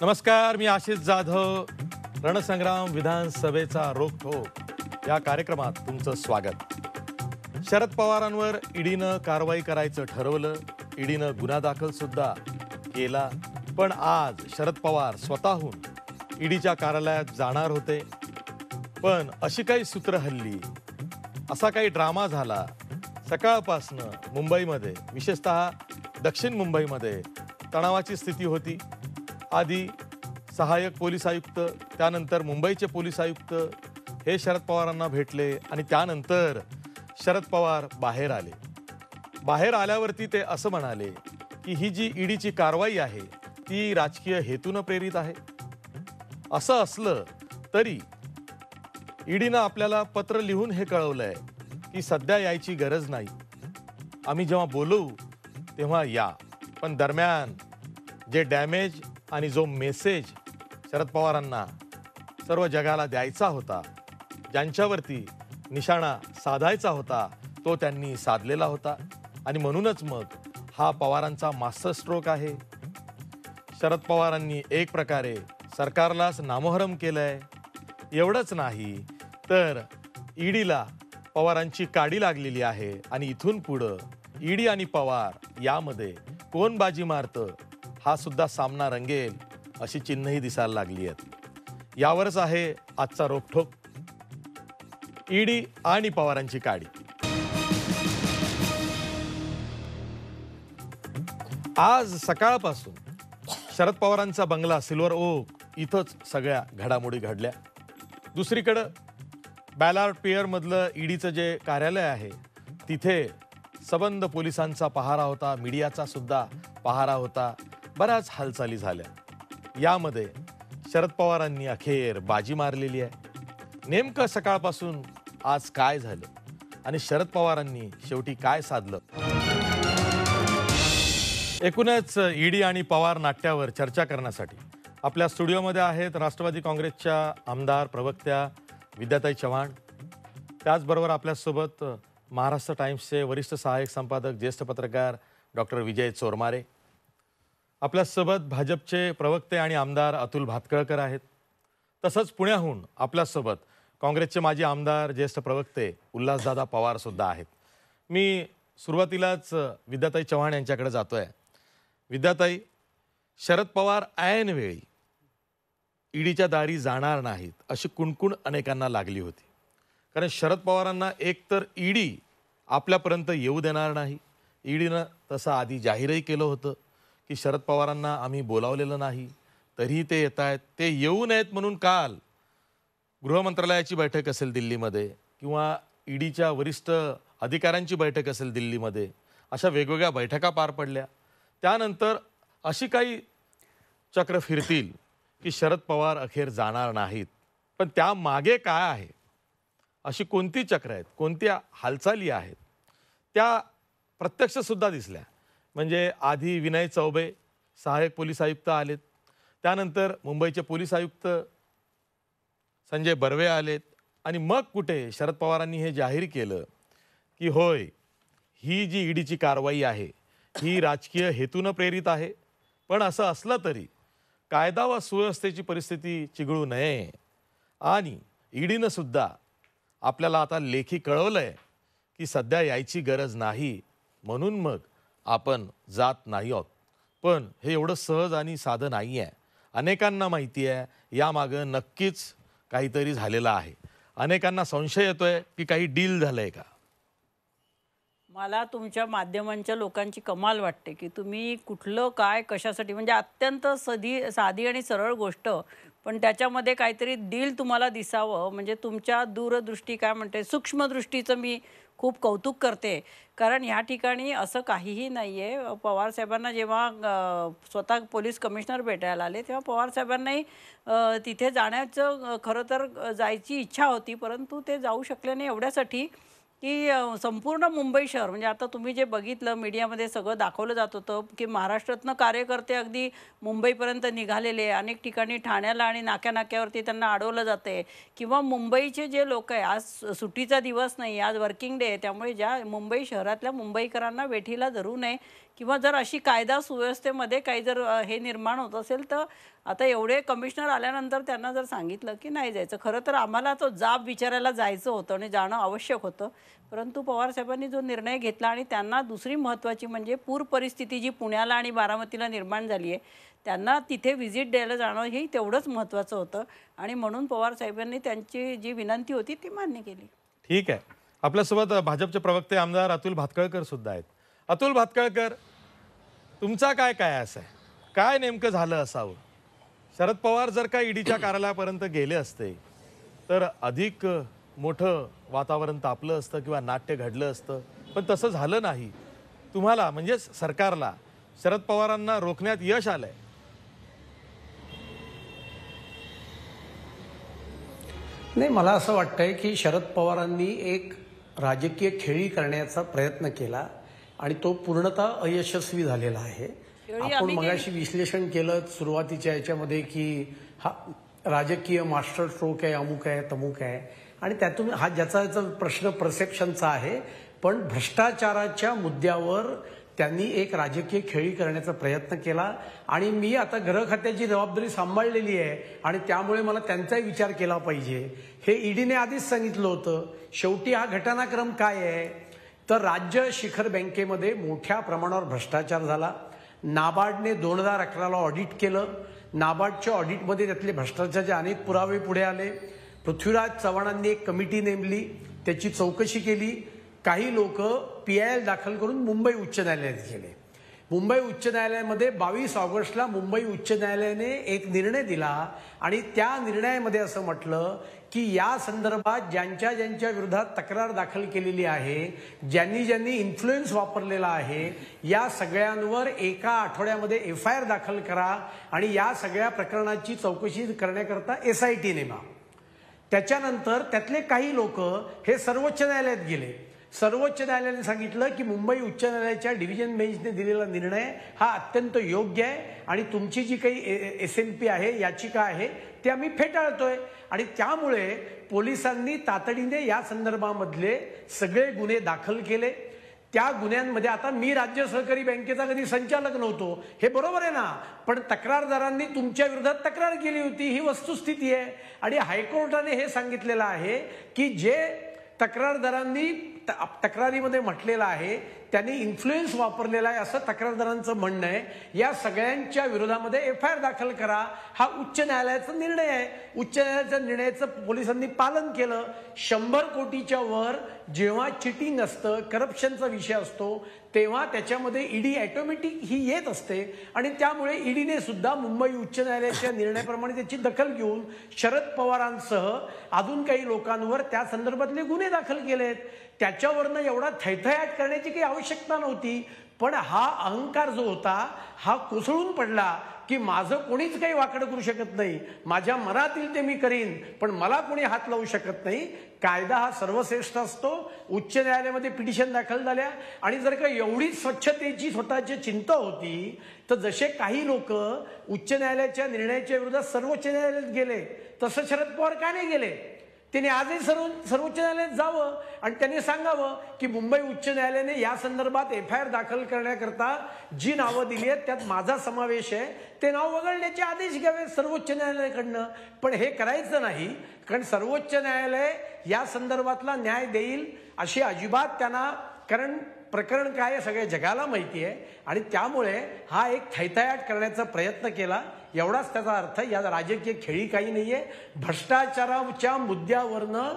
नमस्कार मी आशिष जाधव रणसंग्राम विधानसभेचा रोखोक या कार्यक्रमात तुमचं स्वागत शरद पवारांवर ईडीनं कारवाई करायचं ठरवलं ईडीनं गुन्हा दाखल सुद्धा केला पण आज शरद पवार स्वतःहून ईडीच्या कार्यालयात जाणार होते पण अशी काही सूत्र हल्ली असा काही ड्रामा झाला सकाळपासनं मुंबईमध्ये विशेषत दक्षिण मुंबईमध्ये तणावाची स्थिती होती आधी सहायक पोलीस आयुक्त त्यानंतर मुंबईचे पोलीस आयुक्त हे शरद पवारांना भेटले आणि त्यानंतर शरद पवार बाहेर आले बाहेर आल्यावरती ते असं म्हणाले की ही जी ईडीची कारवाई आहे ती राजकीय हेतूनं प्रेरित आहे असं असलं तरी ईडीनं आपल्याला पत्र लिहून हे कळवलं आहे की सध्या यायची गरज नाही आम्ही जेव्हा बोलू तेव्हा या पण दरम्यान जे डॅमेज आणि जो मेसेज शरद पवारांना सर्व जगाला द्यायचा होता ज्यांच्यावरती निशाणा साधायचा होता तो त्यांनी साधलेला होता आणि म्हणूनच मग हा पवारांचा मास्टर स्ट्रोक आहे शरद पवारांनी एक प्रकारे सरकारलाच नामोहरम केलं आहे एवढंच नाही तर ईडीला पवारांची काडी लागलेली आहे आणि इथून पुढं ईडी आणि पवार यामध्ये कोण बाजी मारतं हा सुद्धा सामना रंगेल अशी चिन्हही दिसायला लागली आहेत यावरच आहे आजचा रोखोक ईडी आणि पवारांची काडी आज सकाळपासून शरद पवारांचा बंगला सिल्वर ओक इथंच सगळ्या घडामोडी घडल्या दुसरीकडं बॅलार्ड पेअरमधलं ईडीचं जे कार्यालय आहे तिथे सबंद पोलिसांचा पहारा होता मीडियाचा सुद्धा पहारा होता बऱ्याच हालचाली झाल्या यामध्ये शरद पवारांनी अखेर बाजी मारलेली आहे नेमकं सकाळपासून आज काय झालं आणि शरद पवारांनी शेवटी काय साधलं एकूणच ईडी आणि पवार नाट्यावर चर्चा करण्यासाठी आपल्या स्टुडिओमध्ये आहेत राष्ट्रवादी काँग्रेसच्या आमदार प्रवक्त्या विद्याताई चव्हाण त्याचबरोबर आपल्यासोबत महाराष्ट्र टाईम्सचे वरिष्ठ सहाय्यक संपादक ज्येष्ठ पत्रकार डॉक्टर विजय चोरमारे आपल्यासोबत भाजपचे प्रवक्ते आणि आमदार अतुल भातकळकर आहेत तसंच पुण्याहून आपल्यासोबत काँग्रेसचे माजी आमदार ज्येष्ठ प्रवक्ते उल्हासदादा पवारसुद्धा आहेत मी सुरुवातीलाच विद्याताई चव्हाण यांच्याकडे जातो आहे विद्याताई शरद पवार ऐनवेळी ईडीच्या दारी जाणार नाहीत अशी कुणकुण अनेकांना लागली होती कारण शरद पवारांना एकतर ईडी आपल्यापर्यंत येऊ देणार नाही ईडीनं तसं आधी जाहीरही केलं होतं की शरद पवारांना आम्ही बोलावलेलं नाही तरीही ते येत आहेत ते येऊ नयेत म्हणून काल गृहमंत्रालयाची बैठक असेल दिल्लीमध्ये किंवा ईडीच्या वरिष्ठ अधिकाऱ्यांची बैठक असेल दिल्लीमध्ये अशा वेगवेगळ्या बैठका पार पडल्या त्यानंतर अशी काही चक्र फिरतील की शरद पवार अखेर जाणार नाहीत पण त्या मागे काय आहे अशी कोणती चक्र आहेत कोणत्या हालचाली आहेत त्या प्रत्यक्षसुद्धा दिसल्या म्हणजे आधी विनय चौबे सहाय्यक पोलीस आयुक्त आलेत त्यानंतर मुंबईचे पोलीस आयुक्त संजय बर्वे आलेत आणि मग कुठे शरद पवारांनी हे जाहीर केलं की होय ही जी ईडीची कारवाई आहे ही राजकीय हेतूनं प्रेरित आहे पण असं असलं तरी कायदा व सुव्यवस्थेची परिस्थिती चिघळू नये आणि ईडीनं सुद्धा आपल्याला आता लेखी कळवलं आहे की सध्या यायची गरज नाही म्हणून मग आपण जात नाही आहोत पण हे एवढं सहज आणि साधं नाही आहे अनेकांना माहिती आहे यामागं नक्कीच काहीतरी झालेलं आहे अनेकांना संशय येतोय की काही डील झालंय का मला तुमच्या माध्यमांच्या लोकांची कमाल वाटते की तुम्ही कुठलं काय कशासाठी म्हणजे अत्यंत सधी साधी आणि सरळ गोष्ट पण त्याच्यामध्ये काहीतरी डील तुम्हाला दिसावं म्हणजे तुमच्या दूरदृष्टी काय म्हणते सूक्ष्मदृष्टीचं मी खूप कौतुक करते कारण या ठिकाणी असं काहीही नाही आहे पवारसाहेबांना जेव्हा स्वतः पोलीस कमिशनर भेटायला आले तेव्हा पवारसाहेबांनाही तिथे जाण्याचं खरं तर जायची इच्छा होती परंतु ते जाऊ शकले नाही एवढ्यासाठी की संपूर्ण मुंबई शहर म्हणजे आता तुम्ही जे बघितलं मीडियामध्ये सगळं दाखवलं जात होतं की महाराष्ट्रातनं कार्यकर्ते अगदी मुंबईपर्यंत निघालेले अनेक ठिकाणी ठाण्याला आणि नाक्यानाक्यावरती त्यांना अडवलं जाते किंवा मुंबईचे जे लोक आहे आज सुट्टीचा दिवस नाही आज वर्किंग डे आहे त्यामुळे ज्या मुंबई शहरातल्या मुंबईकरांना वेठीला धरू नये किंवा जर अशी कायदा सुव्यवस्थेमध्ये काही जर हे निर्माण होत असेल तर आता एवढे कमिशनर आल्यानंतर त्यांना जर सांगितलं की नाही जायचं खरं तर आम्हाला तो जाब विचारायला जायचं होतं आणि जाणं आवश्यक होतं परंतु पवार साहेबांनी जो निर्णय घेतला आणि त्यांना दुसरी महत्त्वाची म्हणजे पूर परिस्थिती जी पुण्याला आणि बारामतीला निर्माण झाली आहे त्यांना तिथे व्हिजिट द्यायला जाणं हे तेवढंच महत्त्वाचं होतं आणि म्हणून पवार साहेबांनी त्यांची जी विनंती होती ती मान्य केली ठीक आहे आपल्यासोबत भाजपचे प्रवक्ते आमदार अतुल भातकळकर सुद्धा आहेत अतुल भातकळकर तुमचा काय काय असं आहे काय नेमकं झालं असावं शरद पवार जर का ईडीच्या कार्यालयापर्यंत गेले असते तर अधिक मोठं वातावरण तापलं असतं किंवा नाट्य घडलं असतं पण तसं झालं नाही तुम्हाला म्हणजेच सरकारला शरद पवारांना रोखण्यात यश आलंय नाही मला असं वाटतंय की शरद पवारांनी एक राजकीय खेळी करण्याचा प्रयत्न केला आणि तो पूर्णतः अयशस्वी झालेला आहे आपण मगाशी विश्लेषण केलं सुरुवातीच्या याच्यामध्ये की हा राजकीय मास्टर स्ट्रोक आहे अमुक आहे तमुक आहे आणि त्यातून हा ज्याचा याचा प्रश्न परसेप्शनचा आहे पण भ्रष्टाचाराच्या मुद्द्यावर त्यांनी एक राजकीय खेळी करण्याचा प्रयत्न केला आणि मी आता ग्रह खात्याची जबाबदारी सांभाळलेली आहे आणि त्यामुळे मला त्यांचाही विचार केला पाहिजे हे ईडीने आधीच सांगितलं होतं शेवटी हा घटनाक्रम काय आहे तर राज्य शिखर बँकेमध्ये मोठ्या प्रमाणावर भ्रष्टाचार झाला नाबार्डने दोन हजार अकराला ऑडिट केलं नाबार्डच्या ऑडिटमध्ये त्यातले भ्रष्टाचाराचे अनेक पुरावे पुढे आले पृथ्वीराज चव्हाणांनी एक कमिटी नेमली त्याची चौकशी केली काही लोक पी आय एल दाखल करून मुंबई उच्च न्यायालयात गेले मुंबई उच्च न्यायालयामध्ये बावीस ऑगस्टला मुंबई उच्च न्यायालयाने एक निर्णय दिला आणि त्या निर्णयामध्ये असं म्हटलं की या संदर्भात ज्यांच्या ज्यांच्या विरोधात तक्रार दाखल केलेली आहे ज्यांनी ज्यांनी इन्फ्लुएन्स वापरलेला आहे या सगळ्यांवर एका आठवड्यामध्ये एफ आय आर दाखल करा आणि या सगळ्या प्रकरणाची चौकशी करण्याकरता एस आय टी नेमा त्याच्यानंतर त्यातले काही लोक हे सर्वोच्च न्यायालयात गेले सर्वोच्च न्यायालयाने सांगितलं की मुंबई उच्च न्यायालयाच्या डिव्हिजन बेंचने दिलेला निर्णय हा अत्यंत योग्य आहे आणि तुमची जी काही एस एम पी आहे याचिका आहे ती आम्ही फेटाळतोय आणि त्यामुळे पोलिसांनी तातडीने या संदर्भामधले सगळे गुन्हे दाखल केले त्या गुन्ह्यांमध्ये आता मी राज्य सहकारी बँकेचा कधी संचालक नव्हतो हे बरोबर आहे ना पण तक्रारदारांनी तुमच्या विरोधात तक्रार केली होती ही वस्तुस्थिती आहे आणि हायकोर्टाने हे सांगितलेलं आहे की जे तक्रारदारांनी तक्रारीमध्ये म्हटलेलं आहे त्यांनी इन्फ्लुएन्स वापरलेला आहे असं तक्रारदारांचं म्हणणं आहे या सगळ्यांच्या विरोधामध्ये एफ आय आर दाखल करा हा उच्च न्यायालयाचा निर्णय आहे उच्च न्यायालयाच्या निर्णयाचं पोलिसांनी पालन केलं शंभर कोटीच्या वर जेव्हा चिटिंग असतं करप्शनचा विषय असतो तेव्हा त्याच्यामध्ये ईडी e ॲटोमॅटिक ही येत असते आणि त्यामुळे ईडीने e सुद्धा मुंबई उच्च न्यायालयाच्या निर्णयाप्रमाणे त्याची दखल घेऊन शरद पवारांसह अजून काही लोकांवर त्या संदर्भातले गुन्हे दाखल केलेत त्याच्यावरनं एवढा थैथयाट करण्याची काही आवश्यकता नव्हती पण हा अहंकार जो होता हा कोसळून पडला की माझं कोणीच काही वाकडं करू शकत नाही माझ्या मनातील ते मी करीन पण मला कोणी हात लावू शकत नाही कायदा हा सर्वश्रेष्ठ असतो उच्च न्यायालयामध्ये पिटिशन दाखल झाल्या आणि जर का एवढी स्वच्छतेची स्वतःची चिंता होती तर जसे काही लोक उच्च न्यायालयाच्या निर्णयाच्या विरोधात सर्वोच्च न्यायालयात गेले तसं शरद पवार का नाही गेले त्यांनी आजही सर्व सर्वोच्च न्यायालयात जावं आणि त्यांनी सांगावं की मुंबई उच्च न्यायालयाने या संदर्भात एफ आय आर दाखल करण्याकरता जी नावं दिली आहेत त्यात माझा समावेश आहे ते नाव वगळण्याचे आदेश घ्यावे सर्वोच्च न्यायालयाकडनं पण हे करायचं नाही कारण सर्वोच्च न्यायालय या संदर्भातला न्याय देईल अशी अजिबात त्यांना कारण प्रकरण काय सगळ्या जगाला माहिती आहे आणि त्यामुळे हा एक थैथायाट करण्याचा प्रयत्न केला एवढाच त्याचा अर्थ या राजकीय खेळी काही नाहीये भ्रष्टाचाराच्या मुद्द्यावरनं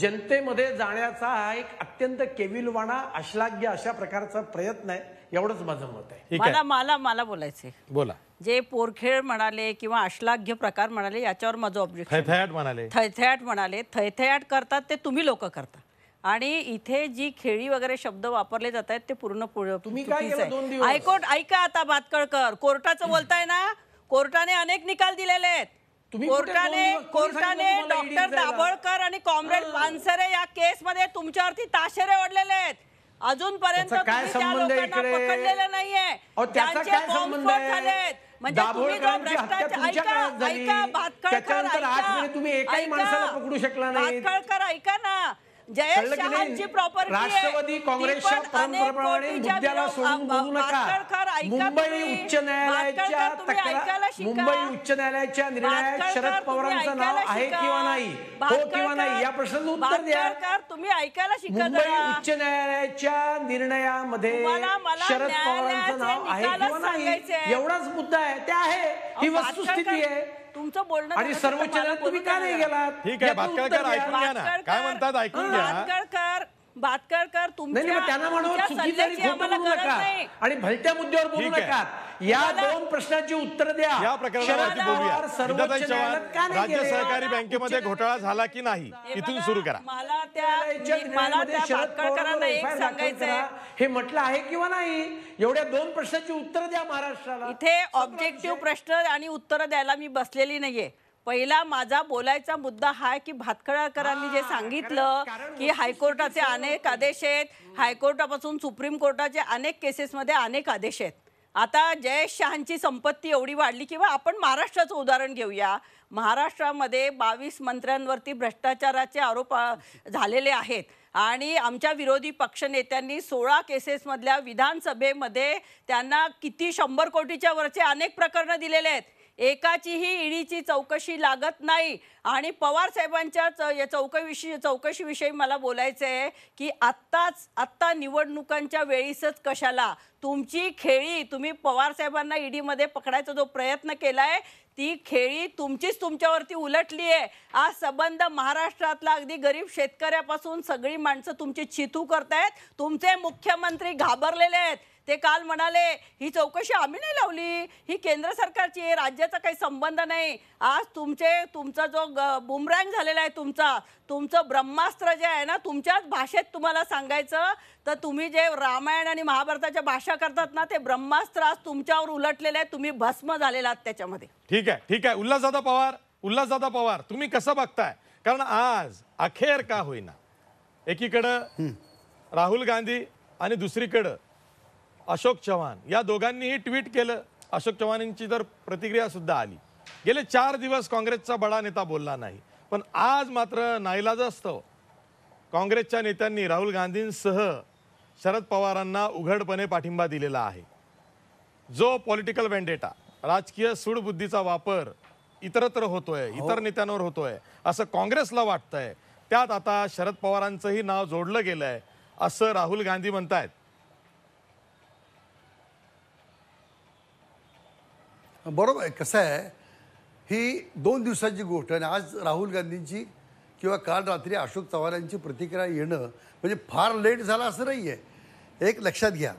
जनतेमध्ये जाण्याचा हा एक अत्यंत केविलवाणा अश्लाघ्य अशा प्रकारचा प्रयत्न आहे एवढंच माझं मत आहे मला मला मला बोलायचंय बोला जे पोरखेळ म्हणाले किंवा अश्लाघ्य प्रकार म्हणाले याच्यावर माझं ऑब्जेक्ट म्हणाले थैथयाट म्हणाले थैथयाट करतात ते तुम्ही लोक करता आणि इथे जी खेळी वगैरे शब्द वापरले जात आहेत ते पूर्ण तुम्ही काय ऐका आता भातकळकर कोर्टाचं बोलताय ना कोर्टाने अनेक निकाल दिलेले आहेत कोर्टाने कोर्टाने डॉक्टर दाभोळकर आणि कॉम्रेड पानसरे या केस मध्ये तुमच्यावरती ताशेरे ओढलेले आहेत अजूनपर्यंत नाहीये झालेत म्हणजे तुम्ही ऐका ना जयची प्रॉपर्टी मुंबई उच्च न्यायालयाच्या मुंबई उच्च न्यायालयाच्या निर्णयात शरद पवारांचं नाव आहे किंवा नाही हो किंवा नाही या प्रश्नाचं उत्तर द्या तुम्ही ऐकायला मुंबई उच्च न्यायालयाच्या निर्णयामध्ये शरद पवारांचं नाव आहे किंवा नाही एवढाच मुद्दा आहे ते आहे ही वस्तुस्थिती आहे तुमचं बोलणं आणि सर्वोच्च न्यायालयात तुम्ही का नाही गेलात ठीक आहे ऐकून घ्या काय म्हणतात ऐकून घ्या बात कर आणि नका आणि भलत्या मुद्द्यावर बोलू नका या दोन प्रश्नांची उत्तर द्या या प्रकरणावरती राज्य सहकारी बँकेमध्ये घोटाळा झाला की नाही इथून सुरू करा मला त्या एक सांगायचं हे म्हटलं आहे किंवा नाही एवढ्या दोन प्रश्नांची उत्तर द्या महाराष्ट्राला इथे ऑब्जेक्टिव्ह प्रश्न आणि उत्तर द्यायला मी बसलेली नाहीये पहिला माझा बोलायचा मुद्दा हा की भातखळकरांनी जे सांगितलं की हायकोर्टाचे अनेक आदेश आहेत हायकोर्टापासून सुप्रीम कोर्टाचे अनेक केसेसमध्ये अनेक आदेश आहेत आता जयेश शहांची संपत्ती एवढी वाढली किंवा आपण महाराष्ट्राचं उदाहरण घेऊया महाराष्ट्रामध्ये बावीस मंत्र्यांवरती भ्रष्टाचाराचे आरोप झालेले आहेत आणि आमच्या विरोधी पक्षनेत्यांनी सोळा केसेसमधल्या विधानसभेमध्ये त्यांना किती शंभर कोटीच्या वरचे अनेक प्रकरणं दिलेले आहेत एकाचीही ईडीची चौकशी लागत नाही आणि पवार साहेबांच्या या चौकशी चौकशीविषयी मला बोलायचं आहे की आत्ताच आत्ता निवडणुकांच्या वेळीसच कशाला तुमची खेळी तुम्ही पवार साहेबांना ईडीमध्ये पकडायचा जो प्रयत्न केला आहे ती खेळी तुमचीच तुमच्यावरती उलटली आहे आज संबंध महाराष्ट्रातला अगदी गरीब शेतकऱ्यापासून सगळी माणसं तुमची चितू करतायत तुमचे मुख्यमंत्री घाबरलेले आहेत ते काल म्हणाले ही चौकशी आम्ही नाही लावली ही केंद्र सरकारची आहे राज्याचा काही संबंध नाही आज तुमचे तुमचा जो बुमरँग झालेला आहे तुमचा तुमचं ब्रह्मास्त्र जे आहे ना तुमच्याच भाषेत तुम्हाला सांगायचं तर तुम्ही जे रामायण आणि महाभारताच्या भाषा करतात ना ते ब्रह्मास्त्र आज तुमच्यावर उलटलेलं आहे तुम्ही भस्म झालेला त्याच्यामध्ये ठीक आहे ठीक आहे जादा पवार जादा पवार तुम्ही कसं बघताय कारण आज अखेर का होईना एकीकडं राहुल गांधी आणि दुसरीकडं अशोक चव्हाण या दोघांनीही ट्विट केलं अशोक चव्हाणांची तर प्रतिक्रिया सुद्धा आली गेले चार दिवस काँग्रेसचा बडा नेता बोलला नाही पण आज मात्र नाईलाज असतो काँग्रेसच्या नेत्यांनी राहुल गांधींसह शरद पवारांना उघडपणे पाठिंबा दिलेला आहे जो पॉलिटिकल वेंडेटा राजकीय सूडबुद्धीचा वापर इतरत्र होतोय हो. इतर नेत्यांवर होतोय असं काँग्रेसला वाटतंय त्यात आता शरद पवारांचंही नाव जोडलं गेलंय असं राहुल गांधी म्हणतायत बरोबर कसं आहे ही दोन दिवसाची गोष्ट आणि आज राहुल गांधींची किंवा काल रात्री अशोक चव्हाण यांची प्रतिक्रिया येणं म्हणजे फार लेट झालं असं नाही आहे एक लक्षात घ्या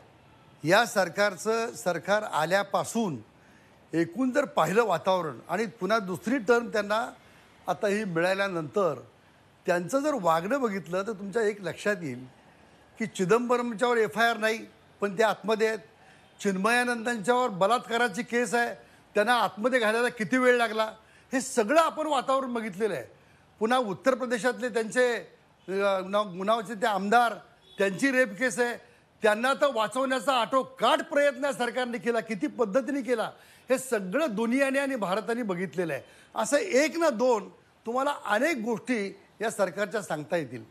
या सरकारचं सरकार आल्यापासून एकूण जर पाहिलं वातावरण आणि पुन्हा दुसरी टर्म त्यांना आता ही मिळाल्यानंतर त्यांचं जर वागणं बघितलं तर तुमच्या एक लक्षात येईल की चिदंबरमच्यावर एफ आय आर नाही पण ते आतमध्ये आहेत चिन्मयानंदांच्यावर बलात्काराची केस आहे त्यांना आतमध्ये घालायला किती वेळ लागला हे सगळं आपण वातावरण बघितलेलं आहे पुन्हा उत्तर प्रदेशातले त्यांचे गुन्हावचे ते आमदार त्यांची रेप केस आहे त्यांना तर वाचवण्याचा आटोकाट प्रयत्न सरकारने केला किती पद्धतीने केला हे सगळं दुनियाने आणि भारताने बघितलेलं आहे असं एक ना दोन तुम्हाला अनेक गोष्टी या सरकारच्या सांगता येतील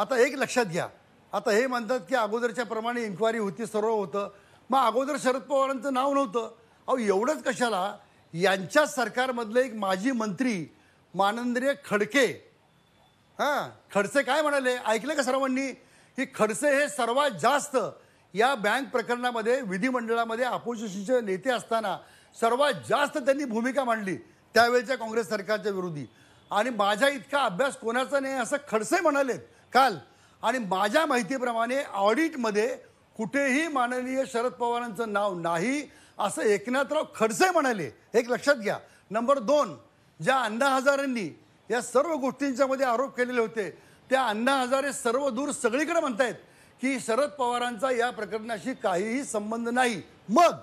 आता एक लक्षात घ्या आता हे म्हणतात की अगोदरच्या प्रमाणे इन्क्वायरी होती सर्व होतं मग अगोदर शरद पवारांचं नाव नव्हतं अहो एवढंच कशाला यांच्या सरकारमधले एक माजी मंत्री मानंद्रिय खडके हां खडसे काय म्हणाले ऐकलं का सर्वांनी की खडसे हे सर्वात जास्त या बँक प्रकरणामध्ये विधिमंडळामध्ये अपोजिशनचे नेते असताना सर्वात जास्त त्यांनी भूमिका मांडली त्यावेळच्या काँग्रेस सरकारच्या विरोधी आणि माझ्या इतका अभ्यास कोणाचा नाही असं खडसे म्हणालेत काल आणि माझ्या माहितीप्रमाणे ऑडिटमध्ये कुठेही माननीय शरद पवारांचं नाव नाही असं एकनाथराव खडसे म्हणाले एक लक्षात घ्या नंबर दोन ज्या अण्णा हजारांनी या सर्व गोष्टींच्यामध्ये आरोप केलेले होते त्या अण्णा हजारे सर्व दूर सगळीकडे म्हणतायत की शरद पवारांचा या प्रकरणाशी काहीही संबंध नाही मग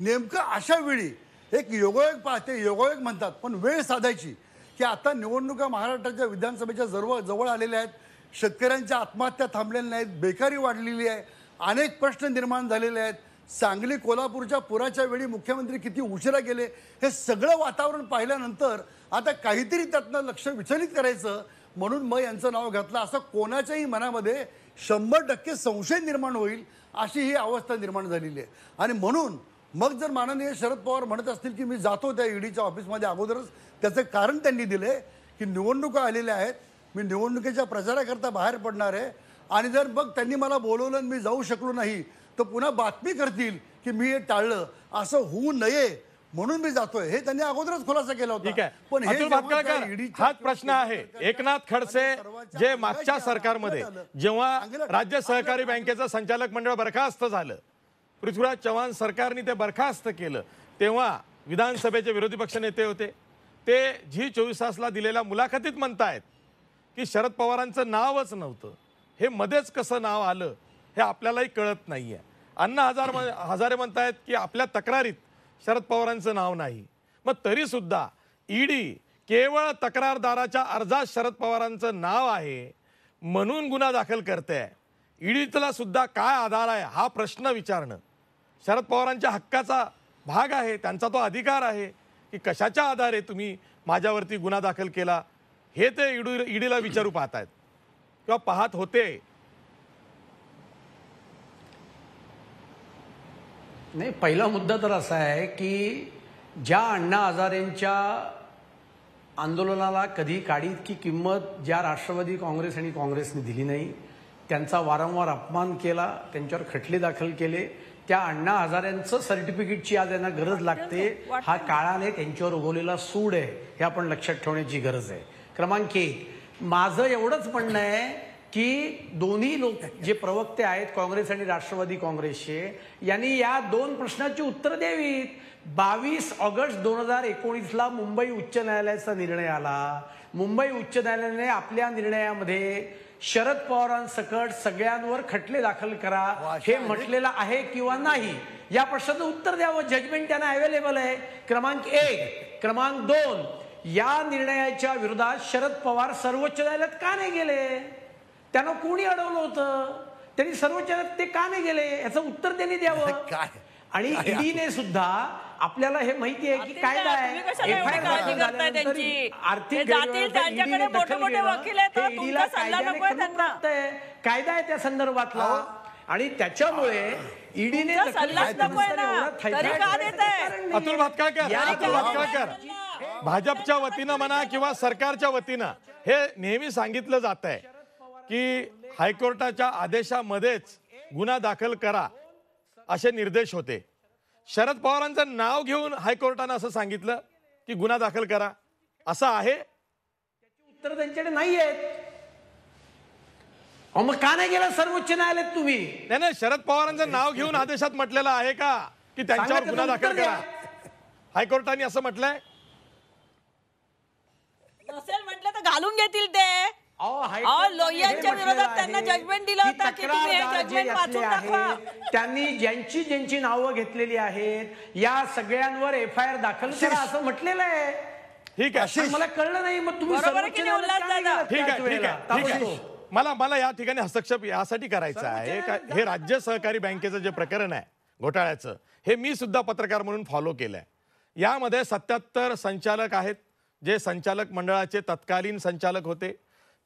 नेमकं अशा वेळी एक योगायोग पाहते योगायोग म्हणतात पण वेळ साधायची की आता निवडणुका महाराष्ट्राच्या विधानसभेच्या जवळ जवळ आलेल्या आहेत शेतकऱ्यांच्या आत्महत्या थांबलेल्या नाहीत बेकारी वाढलेली आहे अनेक प्रश्न निर्माण झालेले आहेत सांगली कोल्हापूरच्या पुराच्या वेळी मुख्यमंत्री किती उशिरा गेले हे सगळं वातावरण पाहिल्यानंतर आता काहीतरी त्यातनं लक्ष विचलित करायचं म्हणून मग यांचं नाव घातलं असं कोणाच्याही मनामध्ये शंभर टक्के संशय निर्माण होईल अशी ही अवस्था निर्माण झालेली आहे आणि म्हणून मग जर माननीय शरद पवार म्हणत असतील की मी जातो त्या ईडीच्या ऑफिसमध्ये अगोदरच त्याचं कारण त्यांनी दिले की निवडणुका आलेल्या आहेत मी निवडणुकीच्या प्रचाराकरता बाहेर पडणार आहे आणि जर मग त्यांनी मला बोलवलं मी जाऊ शकलो नाही तर पुन्हा बातमी करतील की मी हे टाळलं असं होऊ नये म्हणून मी जातोय हे त्यांनी अगोदरच खुलासा केला होता पण हे हाच प्रश्न आहे एकनाथ खडसे जे मागच्या सरकारमध्ये जेव्हा राज्य सहकारी बँकेचं संचालक मंडळ बरखास्त झालं पृथ्वीराज चव्हाण सरकारने ते बरखास्त केलं तेव्हा विधानसभेचे विरोधी पक्ष नेते होते ते जी चोवीस तासला दिलेल्या मुलाखतीत म्हणतायत की शरद पवारांचं नावच नव्हतं हे मध्येच कसं नाव आलं हे आपल्यालाही कळत नाही आहे अण्णा हजार हजारे म्हणतायत की आपल्या तक्रारीत शरद पवारांचं नाव नाही मग तरीसुद्धा ईडी केवळ तक्रारदाराच्या अर्जात शरद पवारांचं नाव आहे म्हणून गुन्हा दाखल करते ईडीतला सुद्धा काय आधार आहे हा प्रश्न विचारणं शरद पवारांच्या हक्काचा भाग आहे त्यांचा तो अधिकार आहे की कशाच्या आधारे तुम्ही माझ्यावरती गुन्हा दाखल केला हे ते ईडू ईडीला विचारू पाहतायत किंवा पाहत होते नाही पहिला मुद्दा तर असा आहे की ज्या अण्णा हजारेंच्या आंदोलनाला कधी काढी इतकी किंमत ज्या राष्ट्रवादी काँग्रेस आणि काँग्रेसने दिली नाही त्यांचा वारंवार अपमान केला त्यांच्यावर खटले दाखल केले त्या अण्णा हजारेंचं सर्टिफिकेटची आज यांना गरज लागते हा काळाने त्यांच्यावर उगवलेला सूड आहे हे आपण लक्षात ठेवण्याची गरज आहे क्रमांक एक माझं एवढंच म्हणणं आहे की दोन्ही लोक जे प्रवक्ते आहेत काँग्रेस आणि राष्ट्रवादी काँग्रेसचे यांनी या दोन प्रश्नाची उत्तर द्यावीत बावीस ऑगस्ट दोन हजार एकोणीसला मुंबई उच्च न्यायालयाचा निर्णय आला मुंबई उच्च न्यायालयाने आपल्या निर्णयामध्ये शरद पवारांसकट सगळ्यांवर खटले दाखल करा हे म्हटलेलं आहे किंवा नाही या प्रश्नाचं उत्तर द्यावं जजमेंट त्यांना अवेलेबल आहे क्रमांक एक क्रमांक दोन या निर्णयाच्या विरोधात शरद पवार सर्वोच्च न्यायालयात का नाही गेले त्यानं कोणी अडवलं होतं त्यांनी सर्वोच्च ते का नाही गेले याचं उत्तर त्यांनी द्यावं काय आणि ईडीने सुद्धा आपल्याला हे माहिती आहे की कायदा आहे आर्थिक कायदा आहे त्या संदर्भातला आणि त्याच्यामुळे ईडीने अतुल भातकाळकर भाजपच्या वतीनं म्हणा किंवा सरकारच्या वतीनं हे नेहमी सांगितलं जात आहे की हायकोर्टाच्या आदेशामध्येच गुन्हा दाखल करा असे निर्देश होते शरद पवारांचं नाव घेऊन हायकोर्टानं असं सांगितलं की गुन्हा दाखल करा असं आहे उत्तर त्यांच्याकडे नाही आहेत मग का नाही गेला सर्वोच्च न्यायालयात तुम्ही नाही नाही शरद पवारांचं नाव घेऊन आदेशात म्हटलेलं आहे का की त्यांच्यावर गुन्हा दाखल करा हायकोर्टाने असं म्हटलंय नसेल म्हटलं तर घालून घेतील ते विरोधात त्यांनी ज्यांची ज्यांची नावं घेतलेली आहेत या सगळ्यांवर एफ आय आर दाखल करा असं म्हटलेलं आहे ठीक आहे मला कळलं नाही मग तुम्ही ठीक आहे मला मला या ठिकाणी हस्तक्षेप यासाठी करायचा आहे हे राज्य सहकारी बँकेचं जे प्रकरण आहे घोटाळ्याचं हे मी सुद्धा पत्रकार म्हणून फॉलो केलंय यामध्ये सत्याहत्तर संचालक आहेत जे संचालक मंडळाचे तत्कालीन संचालक होते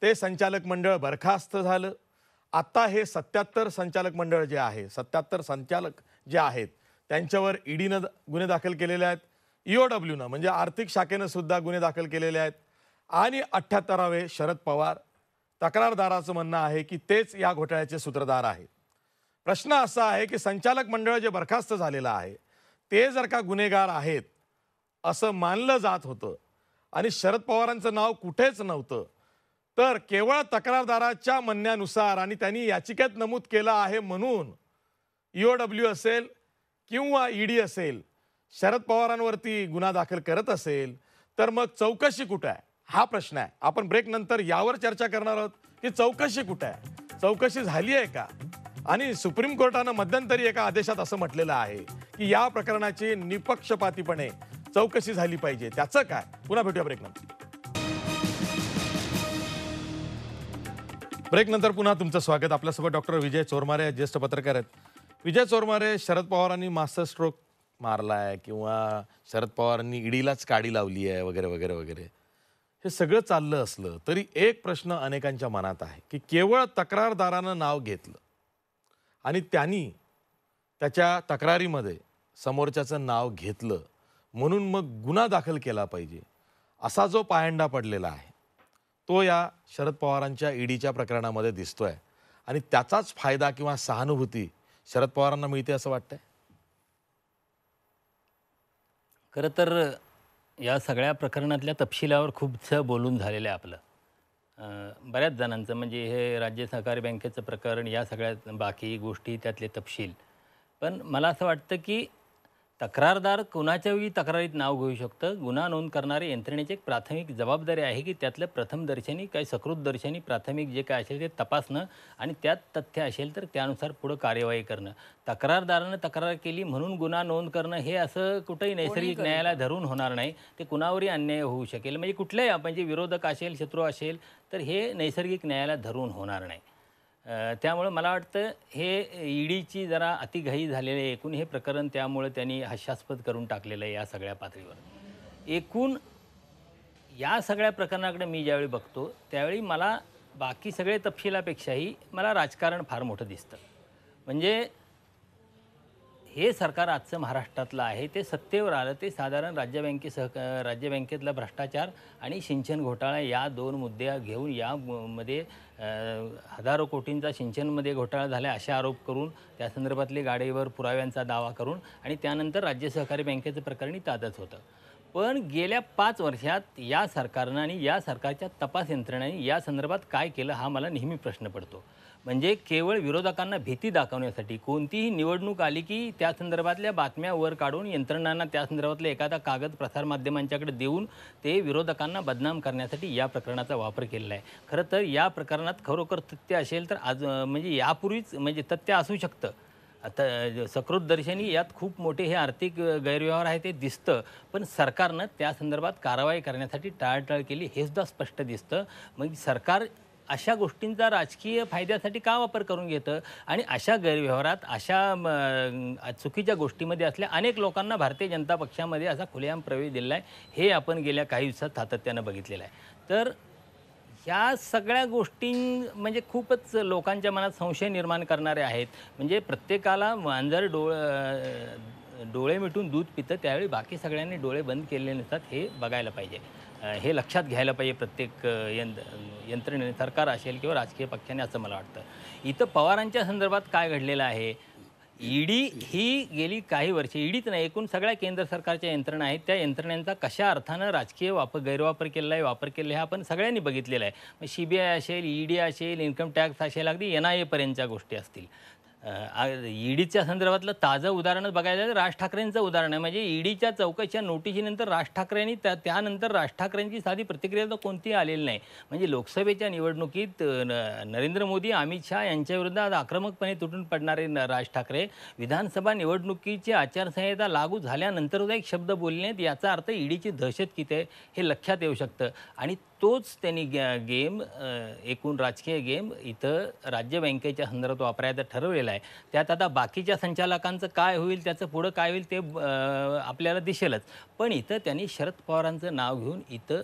ते संचालक मंडळ बरखास्त झालं आत्ता हे सत्याहत्तर संचालक मंडळ जे आहे सत्याहत्तर संचालक जे आहेत त्यांच्यावर ईडीनं गुन्हे दाखल केलेले आहेत डब्ल्यूनं e म्हणजे आर्थिक शाखेनं सुद्धा गुन्हे दाखल केलेले आहेत आणि अठ्ठ्याहत्तरावे शरद पवार तक्रारदाराचं म्हणणं आहे की तेच या घोटाळ्याचे सूत्रधार आहेत प्रश्न असा आहे की संचालक मंडळ जे बरखास्त झालेलं आहे ते जर का गुन्हेगार आहेत असं मानलं जात होतं आणि शरद पवारांचं नाव कुठेच नव्हतं तर केवळ तक्रारदाराच्या म्हणण्यानुसार आणि त्यांनी याचिकेत नमूद केलं आहे म्हणून डब्ल्यू e असेल किंवा ईडी e असेल शरद पवारांवरती गुन्हा दाखल करत असेल तर मग चौकशी कुठं आहे हा प्रश्न आहे आपण ब्रेक नंतर यावर चर्चा करणार आहोत की चौकशी कुठं आहे चौकशी झाली आहे का आणि सुप्रीम कोर्टानं मध्यंतरी एका आदेशात असं म्हटलेलं आहे की या प्रकरणाची निपक्षपातीपणे चौकशी झाली पाहिजे त्याचं काय पुन्हा भेटूया ब्रेक नंतर ब्रेक नंतर पुन्हा तुमचं स्वागत आपल्यासोबत डॉक्टर विजय चोरमारे ज्येष्ठ पत्रकार आहेत विजय चोरमारे शरद पवारांनी मास्टर स्ट्रोक आहे किंवा शरद पवारांनी इडीलाच काडी लावली आहे वगैरे वगैरे वगैरे हे सगळं चाललं असलं तरी एक प्रश्न अनेकांच्या मनात आहे की केवळ तक्रारदारानं नाव घेतलं आणि त्यांनी त्याच्या तक्रारीमध्ये समोरच्याचं नाव घेतलं म्हणून मग गुन्हा दाखल केला पाहिजे असा जो पायंडा पडलेला आहे तो या शरद पवारांच्या ईडीच्या प्रकरणामध्ये दिसतोय आणि त्याचाच फायदा किंवा सहानुभूती शरद पवारांना मिळते असं वाटतंय खरं तर या सगळ्या प्रकरणातल्या तपशिलावर स बोलून झालेलं आहे आपलं बऱ्याच जणांचं म्हणजे हे राज्य सहकारी बँकेचं प्रकरण या सगळ्या बाकी गोष्टी त्यातले तपशील पण मला असं वाटतं की तक्रारदार कुणाच्याही तक्रारीत नाव घेऊ शकतं गुन्हा नोंद करणारे यंत्रणेची एक प्राथमिक जबाबदारी आहे की त्यातलं प्रथमदर्शनी काही दर्शनी प्राथमिक जे काय असेल ते तपासणं आणि त्यात तथ्य असेल तर त्यानुसार पुढं कार्यवाही करणं तक्रारदारानं तक्रार केली म्हणून गुन्हा नोंद करणं हे असं कुठंही नैसर्गिक न्यायाला धरून होणार नाही ते कुणावरही अन्याय होऊ शकेल म्हणजे कुठल्याही आपण विरोधक असेल शत्रू असेल तर हे नैसर्गिक न्यायाला धरून होणार नाही त्यामुळं मला वाटतं हे ईडीची जरा अतिघाई झालेलं आहे एकूण हे प्रकरण त्यामुळं त्यांनी हास्यास्पद करून टाकलेलं आहे या सगळ्या पातळीवर एकूण या सगळ्या प्रकरणाकडे मी ज्यावेळी बघतो त्यावेळी मला बाकी सगळे तपशिलापेक्षाही मला राजकारण फार मोठं दिसतं म्हणजे हे सरकार आजचं महाराष्ट्रातलं आहे ते सत्तेवर आलं ते साधारण राज्य बँकेसह राज्य बँकेतला भ्रष्टाचार आणि सिंचन घोटाळा या दोन मुद्दे घेऊन यामध्ये हजारो कोटींचा सिंचनमध्ये घोटाळा झाला असे आरोप करून त्या संदर्भातले गाडीवर पुराव्यांचा दावा करून आणि त्यानंतर राज्य सहकारी बँकेचं प्रकरणी ताजच होतं पण गेल्या पाच वर्षात या सरकारनं आणि या सरकारच्या तपास यंत्रणाने या संदर्भात काय केलं हा मला नेहमी प्रश्न पडतो म्हणजे केवळ विरोधकांना भीती दाखवण्यासाठी कोणतीही निवडणूक आली की त्या संदर्भातल्या बातम्या वर काढून यंत्रणांना त्या संदर्भातले एखादा कागद प्रसारमाध्यमांच्याकडे देऊन ते विरोधकांना बदनाम करण्यासाठी या प्रकरणाचा वापर केलेला आहे खरं तर या प्रकरणात खरोखर तथ्य असेल तर आज म्हणजे यापूर्वीच म्हणजे तथ्य असू शकतं आता सकृत दर्शनी यात खूप मोठे हे आर्थिक गैरव्यवहार आहे ते दिसतं पण सरकारनं त्या संदर्भात कारवाई करण्यासाठी टाळटाळ केली हे सुद्धा स्पष्ट दिसतं मग सरकार अशा गोष्टींचा राजकीय फायद्यासाठी का वापर करून घेतं आणि अशा गैरव्यवहारात अशा चुकीच्या गोष्टीमध्ये असल्या अनेक लोकांना भारतीय जनता पक्षामध्ये असा खुलेआम प्रवेश दिला आहे हे आपण गेल्या काही दिवसात सातत्यानं बघितलेलं आहे तर ह्या सगळ्या गोष्टी म्हणजे खूपच लोकांच्या मनात संशय निर्माण करणारे आहेत म्हणजे प्रत्येकाला मांजर डोळ डोळे मिटून दूध पितं त्यावेळी बाकी सगळ्यांनी डोळे बंद केलेले नसतात हे बघायला पाहिजे हे लक्षात घ्यायला पाहिजे प्रत्येक यंत्र यंत्रणेने सरकार असेल किंवा राजकीय पक्षाने असं मला वाटतं इथं पवारांच्या संदर्भात काय घडलेलं आहे ईडी ही गेली काही वर्षे ईडीच नाही एकूण सगळ्या केंद्र सरकारच्या यंत्रणा आहेत त्या यंत्रणांचा कशा अर्थानं राजकीय वापर गैरवापर केलेला आहे वापर केलेला आहे आपण सगळ्यांनी बघितलेला आहे मग सी बी आय असेल ईडी असेल इन्कम टॅक्स असेल अगदी एन आय एपर्यंतच्या गोष्टी असतील ईडीच्या संदर्भातलं ताजं उदाहरणच बघायला तर राज ठाकरेंचं उदाहरण आहे म्हणजे ईडीच्या चौकशीच्या नोटीशीनंतर राज ठाकरेंनी त्या त्यानंतर राज ठाकरेंची साधी प्रतिक्रिया तर कोणतीही आलेली नाही म्हणजे लोकसभेच्या निवडणुकीत नरेंद्र मोदी अमित शहा यांच्याविरुद्ध आज आक्रमकपणे तुटून पडणारे राज ठाकरे विधानसभा निवडणुकीची आचारसंहिता लागू झाल्यानंतर एक शब्द बोलले याचा अर्थ ईडीची दहशत किती आहे हे लक्षात येऊ शकतं आणि तोच त्यांनी गेम एकूण राजकीय गेम इथं राज्य बँकेच्या संदर्भात वापरायचा ठरवलेला आहे त्यात आता बाकीच्या संचालकांचं काय होईल त्याचं पुढं काय होईल ते आपल्याला दिसेलच पण इथं त्यांनी शरद पवारांचं नाव घेऊन इथं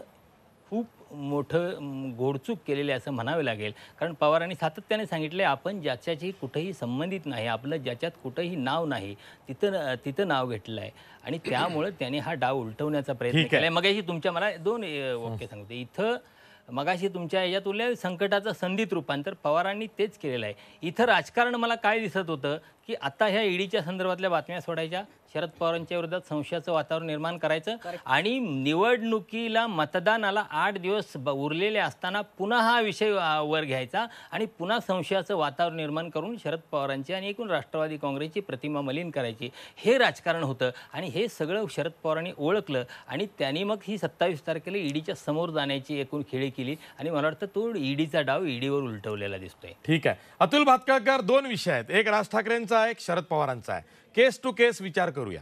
खूप मोठं गोडचूक केलेली असं म्हणावे लागेल कारण पवारांनी सातत्याने सांगितले आपण ज्याच्याशी कुठेही संबंधित नाही आपलं ज्याच्यात कुठंही नाव नाही तिथं तिथं नाव घेतलं आहे आणि त्यामुळे त्यांनी हा डाव उलटवण्याचा प्रयत्न केला मगाशी तुमच्या मला दोन वाक्य सांगते इथं मगाशी तुमच्या याच्यात उरल्या संकटाचं संधीत रूपांतर पवारांनी तेच केलेलं आहे इथं राजकारण मला काय दिसत होतं की आता ह्या ईडीच्या संदर्भातल्या बातम्या सोडायच्या शरद पवारांच्या विरोधात संशयाचं वातावरण निर्माण करायचं आणि निवडणुकीला मतदानाला आठ दिवस उरलेले असताना पुन्हा हा विषय वर घ्यायचा आणि पुन्हा संशयाचं वातावरण निर्माण करून शरद पवारांची आणि एकूण राष्ट्रवादी काँग्रेसची प्रतिमा मलिन करायची हे राजकारण होतं आणि हे सगळं शरद पवारांनी ओळखलं आणि त्यांनी मग ही सत्तावीस तारखेला ईडीच्या समोर जाण्याची एकूण खेळी केली आणि मला वाटतं तो ईडीचा डाव ईडीवर उलटवलेला दिसतोय ठीक आहे अतुल भातकाळकर दोन विषय आहेत एक राज ठाकरेंचा एक शरद पवारांचा आहे केस टू केस विचार करूया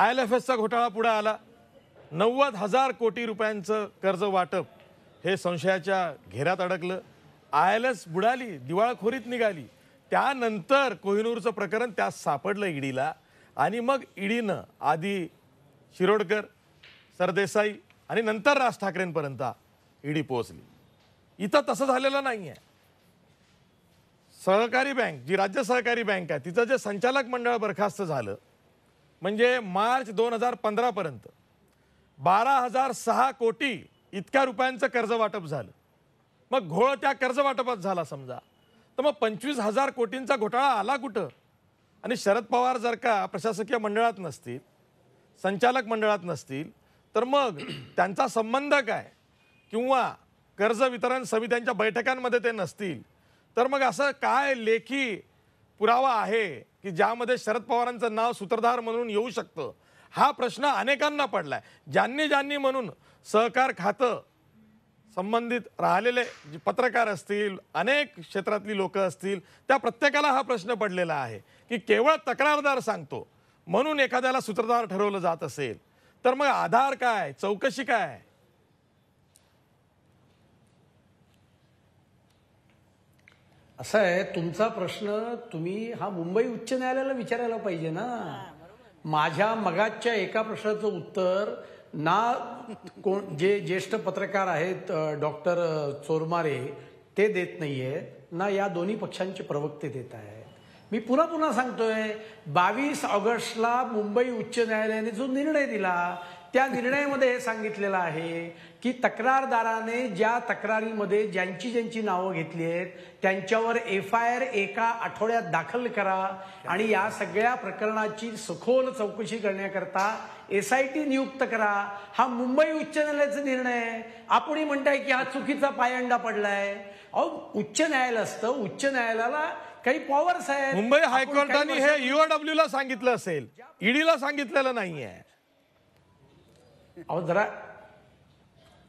आय एल एफ एसचा घोटाळा पुढे आला नव्वद हजार कोटी रुपयांचं कर्ज वाटप हे संशयाच्या घेऱ्यात अडकलं आय एल एस बुडाली दिवाळखोरीत निघाली त्यानंतर कोहिनूरचं प्रकरण त्यात सापडलं ईडीला आणि मग ईडीनं आधी शिरोडकर सरदेसाई आणि नंतर राज ठाकरेंपर्यंत ईडी पोहोचली इथं तसं झालेलं नाहीये सहकारी बँक जी राज्य सहकारी बँक आहे तिचं जे संचालक मंडळ बरखास्त झालं म्हणजे मार्च दोन हजार पंधरापर्यंत बारा हजार सहा कोटी इतक्या रुपयांचं कर्जवाटप झालं मग घोळ त्या वाटपात झाला समजा तर मग पंचवीस हजार कोटींचा घोटाळा आला कुठं आणि शरद पवार जर का प्रशासकीय मंडळात नसतील संचालक मंडळात नसतील तर मग त्यांचा संबंध काय किंवा कर्ज वितरण समित्यांच्या बैठकांमध्ये ते नसतील तर मग असं काय लेखी पुरावा आहे की ज्यामध्ये शरद पवारांचं नाव सूत्रधार म्हणून येऊ शकतं हा प्रश्न अनेकांना पडला आहे ज्यांनी ज्यांनी म्हणून सहकार खातं संबंधित राहिलेले जे पत्रकार असतील अनेक क्षेत्रातली लोक असतील त्या प्रत्येकाला हा प्रश्न पडलेला आहे की केवळ तक्रारदार सांगतो म्हणून एखाद्याला सूत्रधार ठरवलं जात असेल तर मग आधार काय चौकशी काय असं आहे तुमचा प्रश्न तुम्ही हा मुंबई उच्च न्यायालयाला विचारायला पाहिजे ना माझ्या मगाच्या एका प्रश्नाचं उत्तर ना कोण जे ज्येष्ठ पत्रकार आहेत डॉक्टर चोरमारे ते देत नाहीये ना या दोन्ही पक्षांचे प्रवक्ते देत आहेत मी पुन्हा पुन्हा सांगतोय बावीस ऑगस्टला मुंबई उच्च न्यायालयाने जो निर्णय दिला त्या निर्णयामध्ये हे सांगितलेलं आहे की तक्रारदाराने ज्या तक्रारीमध्ये ज्यांची ज्यांची नावं घेतली आहेत त्यांच्यावर एफ आय आर एका आठवड्यात दाखल करा आणि या सगळ्या प्रकरणाची सखोल चौकशी करण्याकरता एसआयटी नियुक्त करा हा मुंबई उच्च न्यायालयाचा निर्णय आहे आपणही म्हणताय की हा चुकीचा पायंडा पडलाय अहो उच्च न्यायालय असतं उच्च न्यायालयाला काही पॉवर्स आहे मुंबई हायकोर्टाने हे युआरडब्ल्यू ला सांगितलं असेल ईडीला e सांगितलेलं नाहीये अहो जरा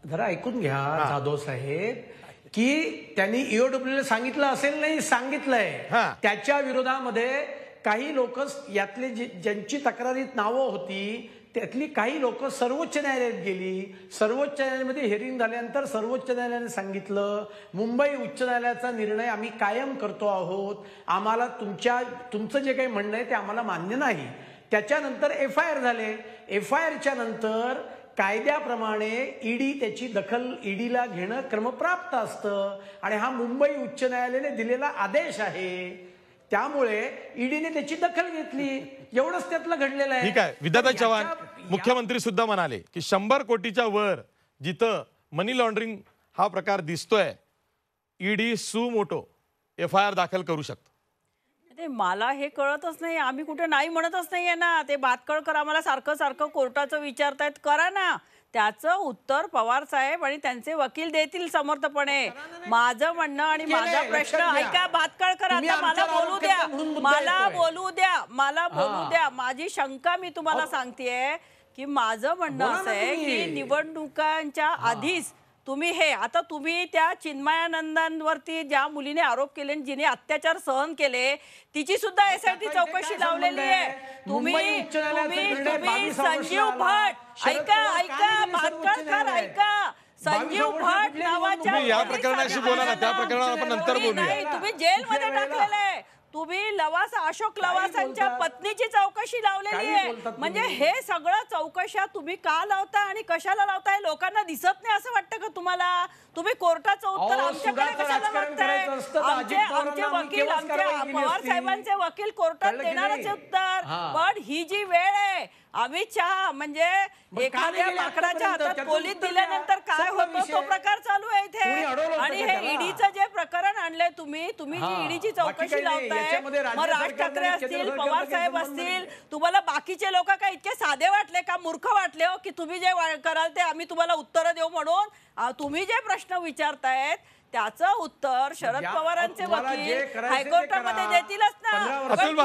जरा ऐकून घ्या जाधव साहेब की त्यांनी ईओडब्ल्यू e सांगितलं असेल नाही सांगितलंय त्याच्या विरोधामध्ये काही लोक यातले ज्यांची तक्रारीत नावं होती त्यातली काही लोक सर्वोच्च न्यायालयात गेली सर्वोच्च न्यायालयामध्ये हेरिंग झाल्यानंतर सर्वोच्च न्यायालयाने सांगितलं मुंबई उच्च न्यायालयाचा निर्णय आम्ही कायम करतो आहोत आम्हाला तुमच्या तुमचं जे काही म्हणणं आहे ते आम्हाला मान्य नाही त्याच्यानंतर एफ आय आर झाले एफ आय आरच्या नंतर कायद्याप्रमाणे ईडी त्याची दखल ईडीला घेणं क्रमप्राप्त असतं आणि हा मुंबई उच्च न्यायालयाने दिलेला आदेश आहे त्यामुळे ईडीने त्याची दखल घेतली एवढंच त्यातलं घडलेलं आहे ठीक आहे विधाता चव्हाण मुख्यमंत्री सुद्धा म्हणाले की शंभर कोटीच्या वर जिथं मनी लॉन्ड्रिंग हा प्रकार दिसतोय ईडी सुमोटो एफ आय आर दाखल करू शकतो अरे मला हे कळतच नाही आम्ही कुठे नाही म्हणतच नाही आहे ना ते बातकळ करा मला सारखं सारखं कोर्टाचं विचारतायत करा ना त्याचं उत्तर पवार साहेब आणि त्यांचे वकील देतील समर्थपणे माझं म्हणणं आणि माझा प्रश्न ऐका भातकळकर करा आता मला बोलू द्या मला बोलू द्या मला बोलू द्या माझी शंका मी तुम्हाला सांगतेय की माझं म्हणणं असं आहे की निवडणुकांच्या आधीच तुम्ही हे आता तुम्ही त्या चिन्मयानंदांवरती ज्या मुलीने आरोप केले जिने अत्याचार सहन केले तिची सुद्धा एसआयटी चौकशी लावलेली आहे तुम्ही तुम्ही संजीव भट ऐका ऐका भातखळकर ऐका संजीव भट नावाच्या या प्रकरणाशी बोला ना त्या प्रकरणावर आपण नंतर बोलूया तुम्ही जेलमध्ये मध्ये आहे तुम्ही लवास अशोक लवासांच्या पत्नीची चौकशी लावलेली आहे म्हणजे हे सगळं चौकशा तुम्ही का लावता आणि कशाला लावताय लोकांना दिसत नाही असं वाटतं का तुम्हाला तुम्ही कोर्टाचं उत्तर आमच्याकडे कशाला वकील पवार साहेबांचे वकील कोर्टात देणारच उत्तर पण ही जी वेळ आहे अमित शहा म्हणजे एखाद्या माकडाच्या हातात पोलीस दिल्यानंतर काय होतो तो प्रकार चालू आहे इथे आणि हे ईडीचं जे प्रकरण आणलंय तुम्ही तुम्ही जी ईडीची चौकशी लावताय मग राज ठाकरे असतील पवार साहेब असतील तुम्हाला बाकीचे लोक काय इतके साधे वाटले का मूर्ख वाटले हो की तुम्ही जे कराल ते आम्ही तुम्हाला उत्तरं देऊ म्हणून तुम्ही जे प्रश्न विचारतायत त्याचं उत्तर शरद पवारांचे वकील हायकोर्टामध्ये देतीलच ना अतुल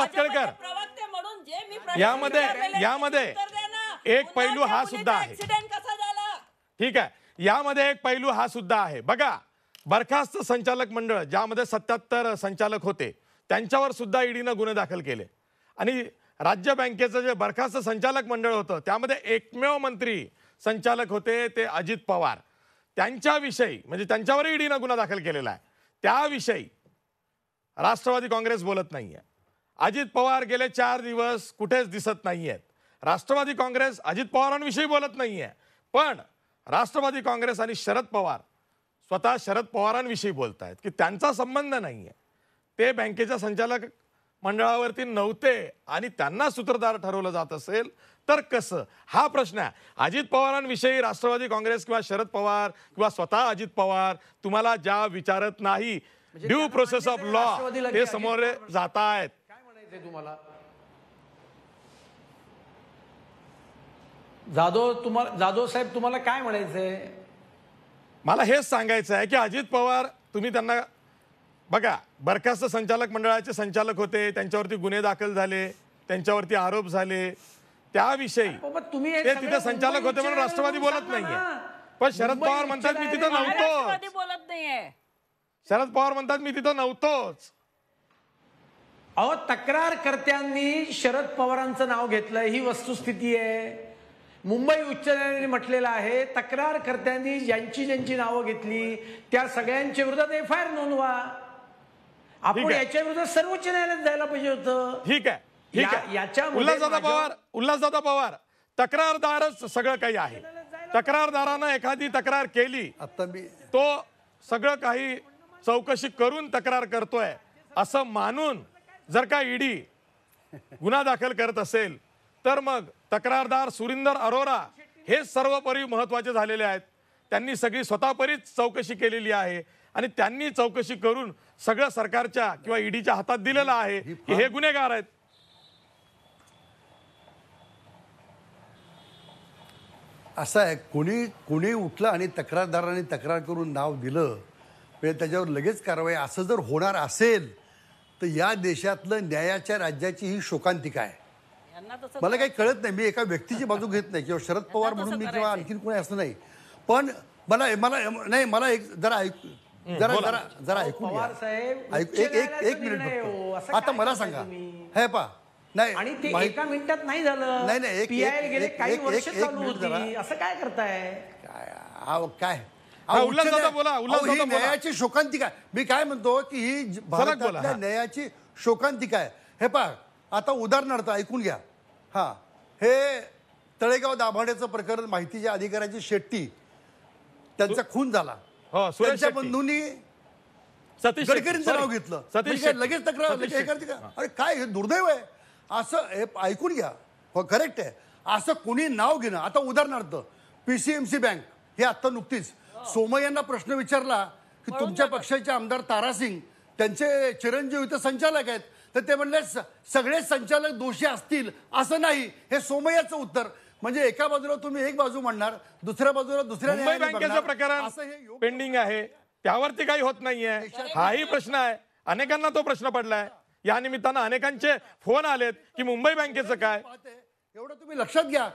अतुल यामध्ये यामध्ये एक पैलू हा सुद्धा आहे ठीक आहे यामध्ये एक पैलू हा सुद्धा आहे बघा बरखास्त संचालक मंडळ ज्यामध्ये सत्याहत्तर संचालक होते त्यांच्यावर सुद्धा ईडीनं गुन्हे दाखल केले आणि राज्य बँकेचं जे बरखास्त संचालक मंडळ होतं त्यामध्ये एकमेव मंत्री संचालक होते ते अजित पवार त्यांच्याविषयी म्हणजे त्यांच्यावरही ईडीनं गुन्हा दाखल केलेला आहे त्याविषयी राष्ट्रवादी काँग्रेस बोलत नाही आहे अजित पवार गेले चार दिवस कुठेच दिसत नाही आहेत राष्ट्रवादी काँग्रेस अजित पवारांविषयी बोलत नाही आहे पण राष्ट्रवादी काँग्रेस आणि शरद पवार स्वतः शरद पवारांविषयी बोलत आहेत की त्यांचा संबंध नाही आहे ते बँकेच्या संचालक मंडळावरती नव्हते आणि त्यांना सूत्रधार ठरवलं जात असेल तर कसं हा प्रश्न आहे अजित पवारांविषयी राष्ट्रवादी काँग्रेस किंवा शरद पवार किंवा स्वतः अजित पवार तुम्हाला ज्या विचारत नाही ड्यू प्रोसेस ऑफ लॉ हे समोर जात आहेत काय तुम्हाला जाधव तुम्हाला जाधव साहेब तुम्हाला काय म्हणायचंय मला हेच सांगायचं आहे की अजित पवार तुम्ही त्यांना बघा बरखास्त संचालक मंडळाचे संचालक होते त्यांच्यावरती गुन्हे दाखल झाले त्यांच्यावरती आरोप झाले त्याविषयी हो, तुम्ही तिथे संचालक होते म्हणून राष्ट्रवादी बोलत नाहीये पण शरद पवार म्हणतात मी तिथं नव्हतो बोलत नाहीये शरद पवार म्हणतात मी तिथं नव्हतोच अहो तक्रारकर्त्यांनी शरद पवारांचं नाव घेतलं ही वस्तुस्थिती आहे मुंबई उच्च न्यायालयाने म्हटलेलं आहे तक्रारकर्त्यांनी ज्यांची ज्यांची नावं घेतली त्या सगळ्यांच्या विरोधात एफ आय आर नोंदवा आपण याच्या विरोधात सर्वोच्च न्यायालयात जायला पाहिजे होतं ठीक आहे याच्या उल्हासदादा पवार उल्हासदादा पवार तक्रारदारच सगळं काही आहे तक्रारदारानं एखादी तक्रार केली तो सगळं काही चौकशी करून तक्रार करतोय असं मानून जर का ईडी गुन्हा दाखल करत असेल तर मग तक्रारदार सुरिंदर अरोरा हे सर्वपरी महत्वाचे झालेले आहेत त्यांनी सगळी स्वतःपरीच चौकशी केलेली आहे आणि त्यांनी चौकशी करून सगळं सरकारच्या किंवा ईडीच्या हातात दिलेलं आहे की हे गुन्हेगार आहेत असं आहे कोणी कोणी उठलं आणि तक्रारदाराने तक्रार करून नाव दिलं म्हणजे त्याच्यावर लगेच कारवाई असं जर होणार असेल तर या देशातलं न्यायाच्या राज्याची ही शोकांतिका आहे मला काही कळत नाही मी एका व्यक्तीची बाजू घेत नाही किंवा शरद पवार म्हणून मी किंवा आणखीन कोणी असं नाही पण मला मला नाही मला एक जरा ऐकू जरा जरा जरा ऐकून एक एक मिनिट हो, आता मला सांगा हे पा नाही आणि ते एका मिनिटात नाही झालं नाही नाही गेले काही वर्ष चालू होती असं काय करताय काय हा काय न्यायाची शोकांतिका मी काय म्हणतो की ही भारतातल्या न्यायाची शोकांती काय हे पहा आता उदाहरणार्थ ऐकून घ्या हा हे तळेगाव दाभाड्याचं प्रकरण माहितीच्या अधिकाऱ्याची शेट्टी त्यांचा खून झाला हो, त्यांच्या बंधूंनी गडकरींचं नाव घेतलं लगेच तक्रार अरे काय हे दुर्दैव आहे असं हे ऐकून घ्या हो करेक्ट आहे असं कुणी नाव घेणं आता उदाहरणार्थ पीसीएमसी बँक हे आत्ता नुकतीच सोमय यांना प्रश्न विचारला की तुमच्या पक्षाचे आमदार तारासिंग त्यांचे चिरंजीव इथं संचालक आहेत तर ते म्हणले सगळे संचालक दोषी असतील असं नाही हे सोमय्याचं उत्तर म्हणजे एका बाजूला तुम्ही एक बाजू म्हणणार दुसऱ्या बाजूला दुसऱ्या बँकेचं प्रकरण पेंडिंग आहे त्यावरती काही होत नाहीये हाही प्रश्न आहे अनेकांना तो प्रश्न पडलाय या निमित्तानं अनेकांचे फोन आलेत की मुंबई बँकेचं काय एवढं तुम्ही लक्षात घ्या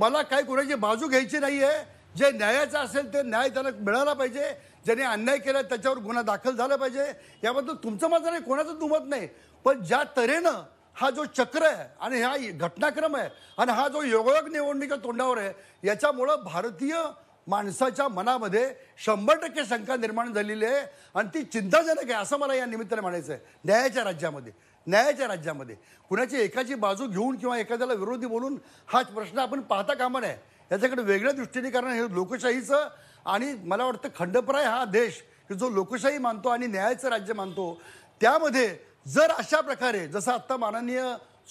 मला काही कुणाची बाजू घ्यायची नाहीये जे न्यायाचं असेल ते न्याय त्याला मिळाला पाहिजे ज्याने अन्याय केला त्याच्यावर गुन्हा दाखल झाला पाहिजे याबद्दल तुमचं माझं नाही कोणाचं दुमत नाही पण ज्या तऱ्हेनं हा जो चक्र आहे आणि हा घटनाक्रम आहे आणि हा जो योगायोग निवडणुकीच्या तोंडावर आहे याच्यामुळं भारतीय माणसाच्या मनामध्ये शंभर टक्के शंका निर्माण झालेली आहे आणि ती चिंताजनक आहे असं मला या निमित्ताने म्हणायचं आहे न्यायाच्या राज्यामध्ये न्यायाच्या राज्यामध्ये कुणाची एकाची बाजू घेऊन किंवा एखाद्याला विरोधी बोलून हाच प्रश्न आपण पाहता कामा नये याच्याकडे वेगळ्या दृष्टीने कारण हे लोकशाहीचं आणि मला वाटतं खंडप्राय हा देश की जो लोकशाही मानतो आणि न्यायाचं राज्य मानतो त्यामध्ये जर अशा प्रकारे जसं आत्ता माननीय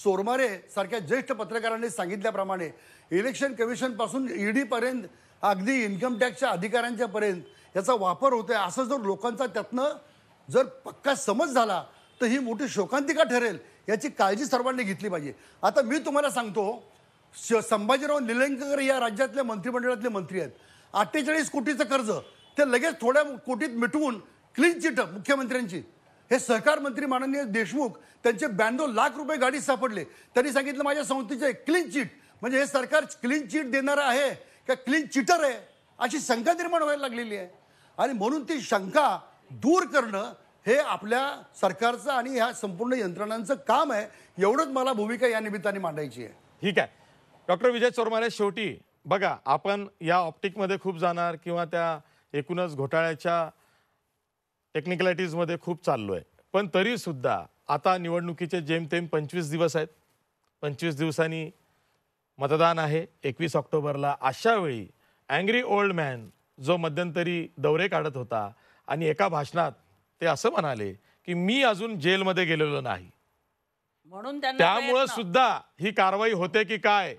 चोरमारे सारख्या ज्येष्ठ पत्रकारांनी सांगितल्याप्रमाणे इलेक्शन कमिशनपासून ईडीपर्यंत अगदी इन्कम टॅक्सच्या अधिकाऱ्यांच्यापर्यंत याचा वापर होतोय असं जर लोकांचा त्यातनं जर पक्का समज झाला तर ही मोठी शोकांतिका ठरेल याची काळजी सर्वांनी घेतली पाहिजे आता मी तुम्हाला सांगतो श संभाजीराव निलंगकर या राज्यातल्या मंत्रिमंडळातले मंत्री आहेत अठ्ठेचाळीस कोटीचं कर्ज ते लगेच थोड्या कोटीत मिटवून क्लीन चिट मुख्यमंत्र्यांची हे सहकार मंत्री माननीय देशमुख त्यांचे ब्याण्णव लाख रुपये गाडी सापडले त्यांनी सांगितलं माझ्या संस्थेचे क्लीन चिट म्हणजे हे सरकार क्लीन चिट देणारं आहे का क्लीन चिटर आहे अशी शंका निर्माण व्हायला लागलेली आहे आणि म्हणून ती शंका दूर करणं हे आपल्या सरकारचं आणि ह्या संपूर्ण यंत्रणांचं काम आहे एवढंच मला भूमिका या निमित्ताने मांडायची आहे ठीक आहे डॉक्टर विजय चोरमारे शेवटी बघा आपण या ऑप्टिकमध्ये खूप जाणार किंवा त्या एकूणच घोटाळ्याच्या टेक्निकलिटीजमध्ये खूप चाललो आहे पण तरीसुद्धा आता निवडणुकीचे जेमतेम पंचवीस दिवस आहेत पंचवीस दिवसांनी मतदान आहे एकवीस ऑक्टोबरला अशा वेळी अँग्री ओल्ड मॅन जो मध्यंतरी दौरे काढत होता आणि एका भाषणात ते असं म्हणाले की मी अजून जेलमध्ये गेलेलो नाही म्हणून त्यामुळं सुद्धा ही कारवाई होते की काय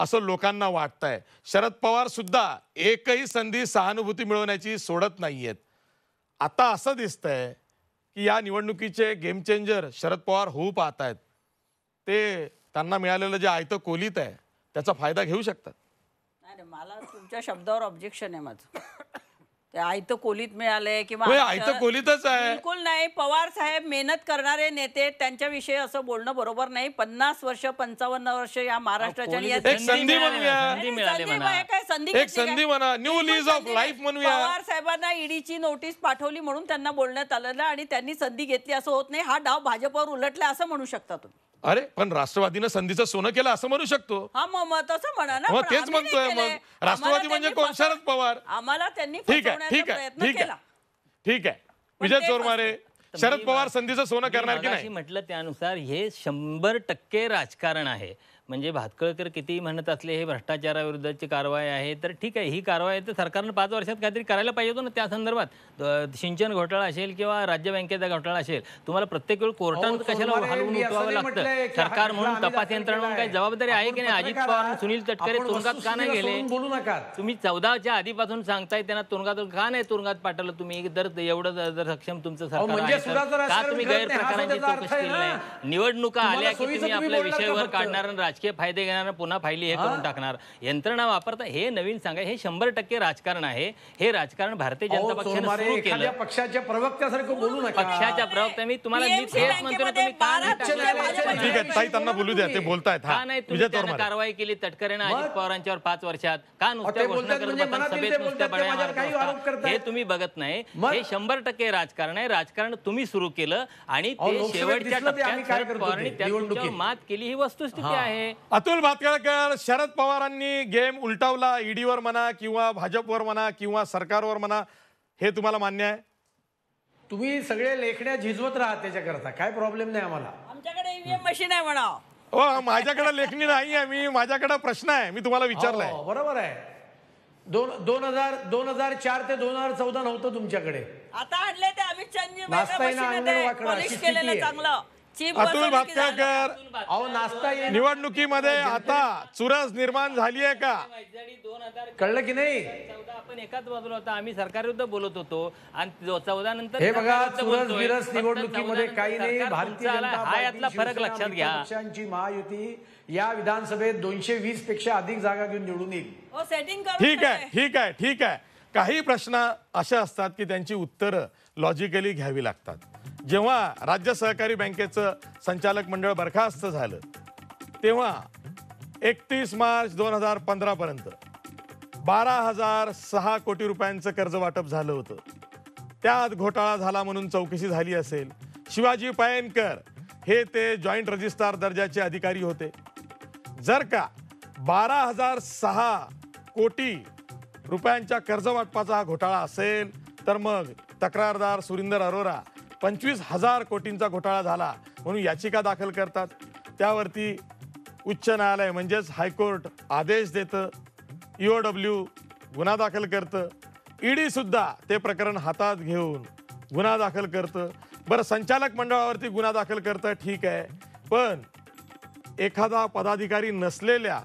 असं लोकांना वाटतंय शरद पवार सुद्धा एकही संधी सहानुभूती मिळवण्याची सोडत नाहीयेत आता असं दिसतंय की या निवडणुकीचे गेम चेंजर शरद पवार होऊ पाहत आहेत ते त्यांना मिळालेलं जे आयतं कोलीत आहे त्याचा फायदा घेऊ शकतात नाही मला तुमच्या शब्दावर ऑब्जेक्शन आहे माझं ते तर कोलीत मिळालंय किंवा होय, कोलीतच आहे. बिलकुल नाही पवार साहेब मेहनत करणारे नेते त्यांच्याविषयी असं बोलणं बरोबर नाही पन्नास वर्ष पंचावन्न वर्ष या महाराष्ट्राच्या संधी म्हणा. एक घेतली म्हणूया. पवार साहेबांना ईडीची नोटीस पाठवली म्हणून त्यांना बोलण्यात आलेलं आणि त्यांनी संधी घेतली असं होत नाही हा डाव भाजपवर उलटला असं म्हणू शकता तुम्ही अरे पण राष्ट्रवादीनं संधीचं सोनं केलं असं म्हणू शकतो हा तेच म्हणतोय मग राष्ट्रवादी म्हणजे कोण शरद पवार आम्हाला त्यांनी ठीक आहे ठीक आहे ठीक आहे ठीक आहे विजय चोर चोरमारे शरद पवार संधीचं सोनं करणार की नाही म्हटलं त्यानुसार हे शंभर टक्के राजकारण आहे म्हणजे भातकळकर कितीही म्हणत असले हे भ्रष्टाचाराविरुद्धची कारवाई आहे तर ठीक आहे ही कारवाई तर सरकारनं पाच वर्षात काहीतरी करायला पाहिजे होतं ना त्या संदर्भात सिंचन घोटाळा असेल किंवा राज्य बँकेचा घोटाळा असेल तुम्हाला प्रत्येक वेळ कोर्टात कशाला हलवून उठवावं लागतं सरकार म्हणून तपास यंत्रणा काही जबाबदारी आहे की नाही अजित पवार सुनील तटकरे तुरुंगात का नाही गेले बोलू नका तुम्ही चौदाच्या आधीपासून सांगताय त्यांना तुरुंगात का नाही तुरुंगात पाठवलं तुम्ही जर एवढं जर सक्षम तुमचं सरकार म्हणजे आहे का तुम्ही गैरप्रकारांची चौकशी निवडणुका आल्या की तुम्ही आपल्या विषयावर काढणार राजकीय फायदे घेणार पुन्हा फायली हे करून टाकणार यंत्रणा वापरता हे नवीन सांगा हे शंभर टक्के राजकारण आहे हे राजकारण भारतीय जनता पक्षाने पक्षाच्या प्रवक्त्यासारखं बोलू नका पक्षाच्या प्रवक्त्या मी तुम्हाला मी तेच म्हणतो ना तुम्ही आहे ताई त्यांना बोलू द्या ते बोलतायत नाही तुम्ही कारवाई केली तटकरेनं अजित पवारांच्यावर पाच वर्षात का नुसत्या घोषणा म्हणजे करत सभेत नुसत्या हे तुम्ही बघत नाही हे शंभर टक्के राजकारण आहे राजकारण तुम्ही सुरू केलं आणि ते शेवटच्या टप्प्यात पवारांनी त्या मात केली ही वस्तुस्थिती आहे अतुल भातखळकर शरद पवारांनी गेम उलटावला ईडीवर म्हणा किंवा भाजपवर म्हणा किंवा सरकारवर म्हणा हे तुम्हाला मान्य आहे तुम्ही सगळे लेखण्या झिजवत राहा त्याच्याकरता काय प्रॉब्लेम नाही आम्हाला आमच्याकडे ईव्हीएम e मशीन आहे म्हणा हो माझ्याकडे लेखणी नाही आहे मी माझ्याकडे प्रश्न आहे मी तुम्हाला विचारलाय हो, बरोबर आहे दोन दोन हजार दोन हजार चार ते दोन हजार चौदा नव्हतं तुमच्याकडे आता आणले ते अमित चांगलं अतुल भापकर निवडणुकीमध्ये आता चुरस निर्माण झाली आहे का कळलं की नाही आपण एकाच बाजूला होता आम्ही सरकार विरुद्ध बोलत होतो आणि चौदा नंतर हे बघा चुरस बिरस निवडणुकीमध्ये काही नाही भारतीय हा यातला फरक लक्षात घ्या पक्षांची महायुती या विधानसभेत दोनशे वीस पेक्षा अधिक जागा घेऊन निवडून येईल हो, ठीक आहे ठीक आहे ठीक आहे काही प्रश्न असे असतात की त्यांची उत्तरं लॉजिकली घ्यावी लागतात जेव्हा राज्य सहकारी बँकेचं संचालक मंडळ बरखास्त झालं तेव्हा एकतीस मार्च दोन हजार पंधरापर्यंत बारा हजार सहा कोटी रुपयांचं कर्ज वाटप झालं होतं त्यात घोटाळा झाला म्हणून चौकशी झाली असेल शिवाजी पायनकर हे ते जॉईंट रजिस्ट्रार दर्जाचे अधिकारी होते जर का बारा हजार सहा कोटी रुपयांच्या कर्ज वाटपाचा हा घोटाळा असेल तर मग तक्रारदार सुरिंदर अरोरा पंचवीस हजार कोटींचा घोटाळा झाला म्हणून याचिका दाखल करतात त्यावरती उच्च न्यायालय म्हणजेच हायकोर्ट आदेश देतं ईओ e डब्ल्यू गुन्हा दाखल करतं ईडीसुद्धा e ते प्रकरण हातात घेऊन गुन्हा दाखल करतं बरं संचालक मंडळावरती गुन्हा दाखल करतं ठीक आहे पण एखादा पदाधिकारी नसलेल्या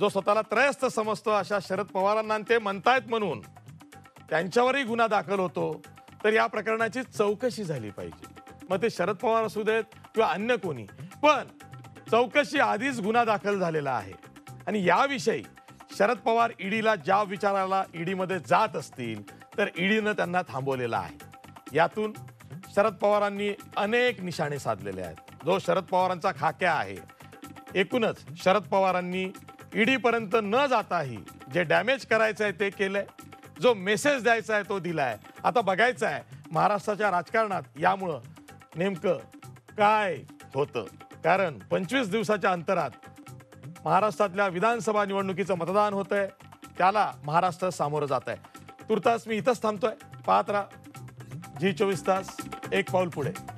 जो स्वतःला त्रयस्थ समजतो अशा शरद पवारांना ते म्हणतायत म्हणून त्यांच्यावरही गुन्हा दाखल होतो तर या प्रकरणाची चौकशी झाली पाहिजे मग ते शरद पवार असू देत किंवा अन्य कोणी पण चौकशी आधीच गुन्हा दाखल झालेला आहे आणि याविषयी शरद पवार ईडीला ज्या विचाराला ईडीमध्ये जात असतील तर ईडीनं त्यांना थांबवलेलं आहे यातून शरद पवारांनी अनेक निशाणे साधलेले आहेत जो शरद पवारांचा खाक्या आहे एकूणच शरद पवारांनी ईडीपर्यंत न जाताही जे डॅमेज करायचं आहे ते केलंय जो मेसेज द्यायचा आहे तो दिला आहे आता बघायचा आहे महाराष्ट्राच्या राजकारणात यामुळं नेमकं काय होतं कारण पंचवीस दिवसाच्या अंतरात महाराष्ट्रातल्या विधानसभा निवडणुकीचं मतदान होत आहे त्याला महाराष्ट्र सामोरं जात आहे तुर्तास मी इथंच थांबतोय पाहत राहा जी चोवीस तास एक पाऊल पुढे